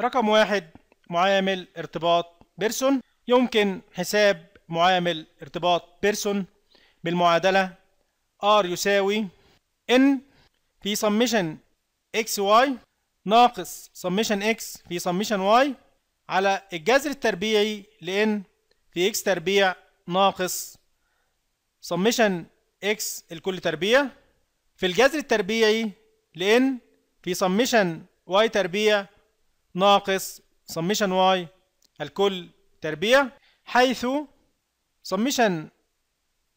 رقم واحد معامل ارتباط بيرسون يمكن حساب معامل ارتباط بيرسون بالمعادلة R يساوي N في summation XY ناقص summation X في summation Y على الجذر التربيعي ل N في X تربيع ناقص summation X الكل تربيع في الجذر التربيعي ل N في summation Y تربيع ناقص سميشن واي الكل تربيع حيث سميشن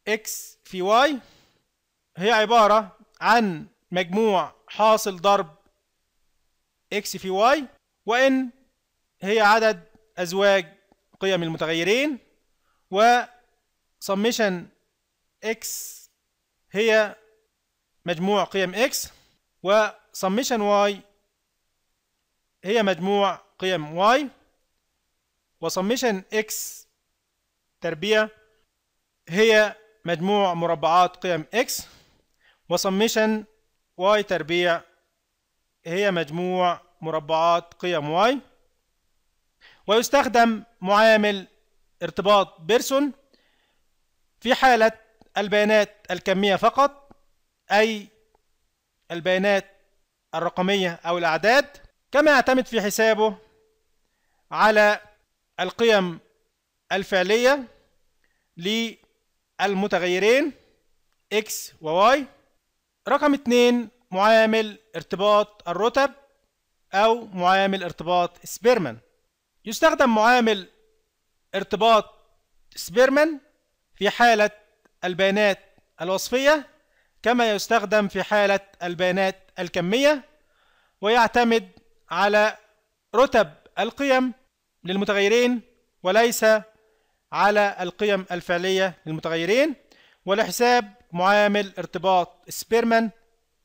اكس في واي هي عبارة عن مجموع حاصل ضرب اكس في واي وان هي عدد ازواج قيم المتغيرين و سميشن اكس هي مجموع قيم اكس و سميشن واي هي مجموع قيم y وسميشن x تربيع هي مجموع مربعات قيم x وسميشن y تربيع هي مجموع مربعات قيم y ويستخدم معامل ارتباط بيرسون في حالة البيانات الكمية فقط أي البيانات الرقمية أو الأعداد كما يعتمد في حسابه على القيم الفعلية للمتغيرين X و Y رقم اتنين معامل ارتباط الرتب أو معامل ارتباط سبيرمان يستخدم معامل ارتباط سبيرمان في حالة البيانات الوصفية كما يستخدم في حالة البيانات الكمية ويعتمد على رتب القيم للمتغيرين وليس على القيم الفعلية للمتغيرين ولحساب معامل ارتباط سبيرمان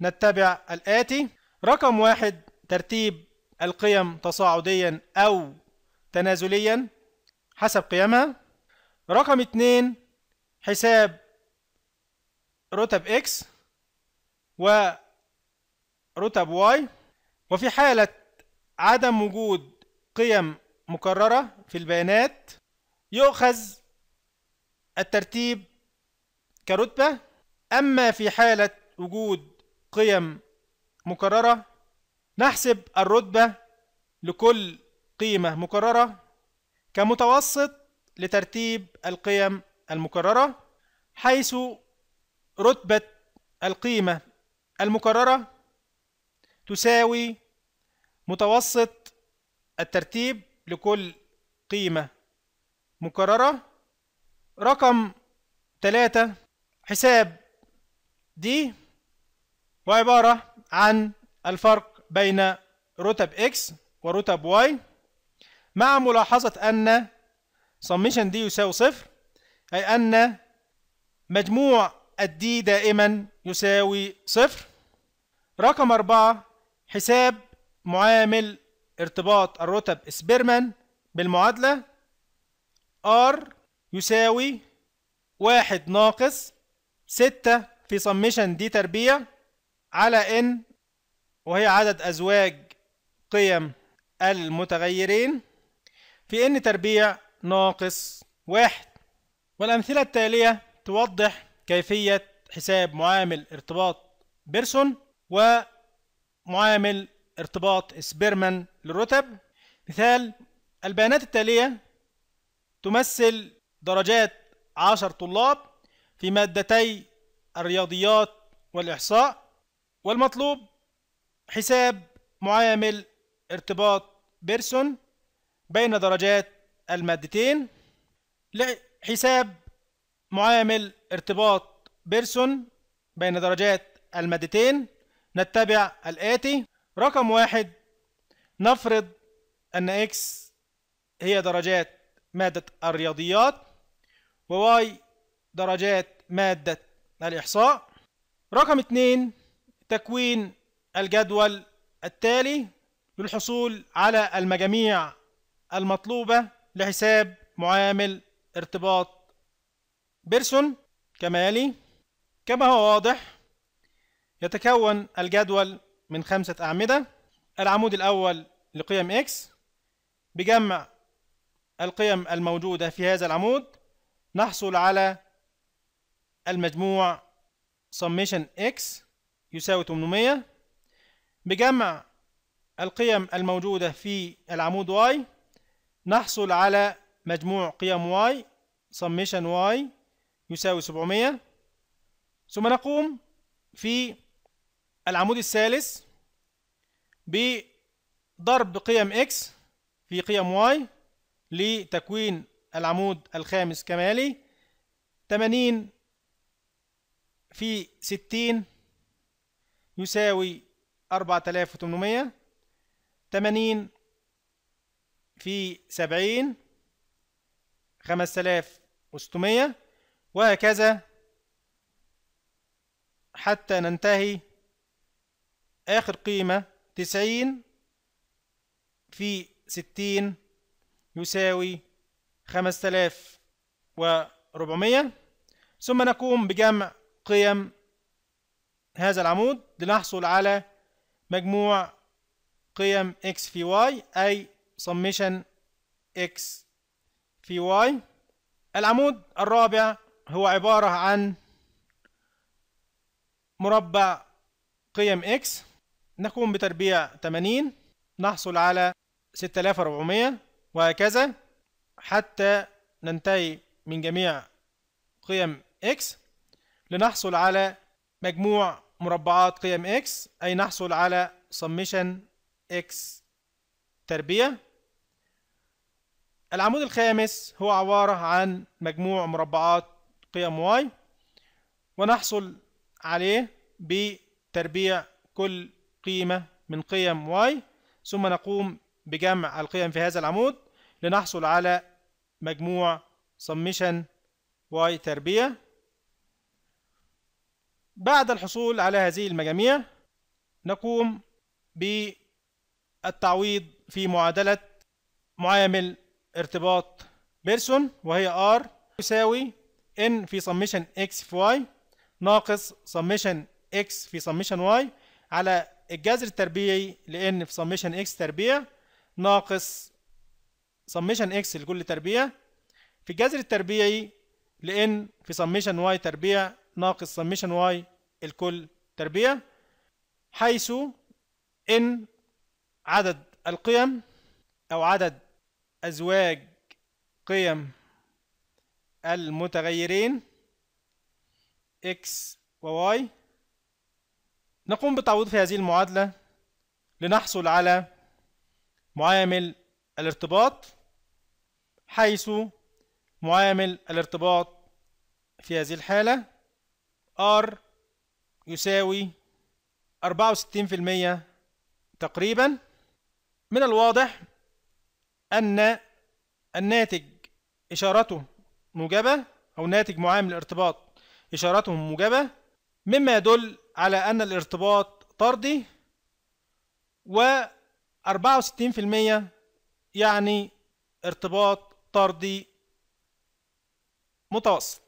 نتبع الآتي رقم واحد ترتيب القيم تصاعديا أو تنازليا حسب قيمها رقم اثنين حساب رتب X ورتب Y وفي حالة عدم وجود قيم مكررة في البيانات يؤخذ الترتيب كرتبة أما في حالة وجود قيم مكررة نحسب الرتبة لكل قيمة مكررة كمتوسط لترتيب القيم المكررة حيث رتبة القيمة المكررة تساوي متوسط الترتيب لكل قيمة مكررة رقم ثلاثة حساب دي وعبارة عن الفرق بين رتب X ورتب Y مع ملاحظة أن summation دي يساوي صفر أي أن مجموع الدي دائما يساوي صفر رقم أربعة حساب معامل ارتباط الرتب سبيرمان بالمعادلة R يساوي واحد ناقص ستة في سميشن دي تربيع على N وهي عدد أزواج قيم المتغيرين في N تربيع ناقص واحد والأمثلة التالية توضح كيفية حساب معامل ارتباط بيرسون ومعامل ارتباط سبيرمان للرتب مثال البيانات التالية تمثل درجات عشر طلاب في مادتي الرياضيات والإحصاء والمطلوب حساب معامل ارتباط بيرسون بين درجات المادتين لحساب معامل ارتباط بيرسون بين درجات المادتين نتبع الآتي رقم واحد نفرض أن إكس هي درجات مادة الرياضيات وواي درجات مادة الإحصاء رقم اثنين تكوين الجدول التالي للحصول على المجاميع المطلوبة لحساب معامل ارتباط بيرسون كما يلي كما هو واضح يتكون الجدول من خمسة أعمدة العمود الأول لقيم x بجمع القيم الموجودة في هذا العمود نحصل على المجموع summation x يساوي 800 بجمع القيم الموجودة في العمود y نحصل على مجموع قيم y summation y يساوي 700 ثم نقوم في العمود الثالث بضرب قيم X في قيم Y لتكوين العمود الخامس كمالي 80 في 60 يساوي 4800 80 في 70 5600 وهكذا حتى ننتهي آخر قيمة تسعين في ستين يساوي خمسة آلاف وربعمية ثم نقوم بجمع قيم هذا العمود لنحصل على مجموع قيم x في y أي summation x في y العمود الرابع هو عبارة عن مربع قيم x نقوم بتربيع 80 نحصل على 6400 وهكذا حتى ننتهي من جميع قيم x لنحصل على مجموع مربعات قيم x أي نحصل على summation x تربيع العمود الخامس هو عبارة عن مجموع مربعات قيم y ونحصل عليه بتربيع كل قيمة من قيم y ثم نقوم بجمع القيم في هذا العمود لنحصل على مجموع summation y تربية بعد الحصول على هذه المجاميع نقوم بالتعويض في معادلة معامل ارتباط بيرسون وهي R يساوي N في summation X في Y ناقص summation X في summation Y على الجذر التربيعي لان في سميشن اكس تربيع ناقص سميشن اكس لكل تربيع في الجذر التربيعي لان في سميشن واي تربيع ناقص سميشن واي الكل تربيع حيث ان عدد القيم او عدد ازواج قيم المتغيرين x و y نقوم بالتعويض في هذه المعادلة لنحصل على معامل الارتباط حيث معامل الارتباط في هذه الحالة R يساوي 64% تقريبا من الواضح أن الناتج إشارته موجبة أو ناتج معامل الارتباط إشارته موجبة مما يدل على أن الارتباط طردي و 64% يعني ارتباط طردي متوسط